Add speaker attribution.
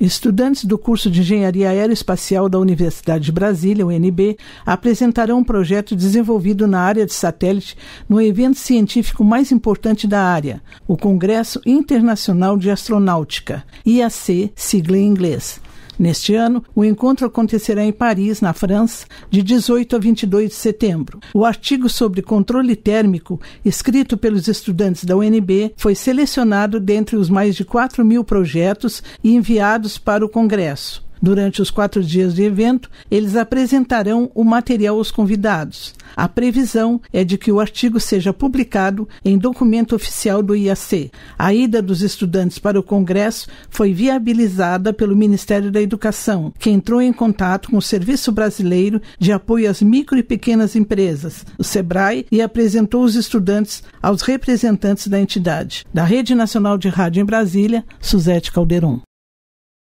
Speaker 1: Estudantes do curso de Engenharia Aeroespacial da Universidade de Brasília, UNB, apresentarão um projeto desenvolvido na área de satélite no evento científico mais importante da área, o Congresso Internacional de Astronáutica, IAC, sigla em inglês. Neste ano, o encontro acontecerá em Paris, na França, de 18 a 22 de setembro. O artigo sobre controle térmico, escrito pelos estudantes da UNB, foi selecionado dentre os mais de 4 mil projetos enviados para o Congresso. Durante os quatro dias de evento, eles apresentarão o material aos convidados. A previsão é de que o artigo seja publicado em documento oficial do IAC. A ida dos estudantes para o Congresso foi viabilizada pelo Ministério da Educação, que entrou em contato com o Serviço Brasileiro de Apoio às Micro e Pequenas Empresas, o SEBRAE, e apresentou os estudantes aos representantes da entidade. Da Rede Nacional de Rádio em Brasília, Suzete Calderon.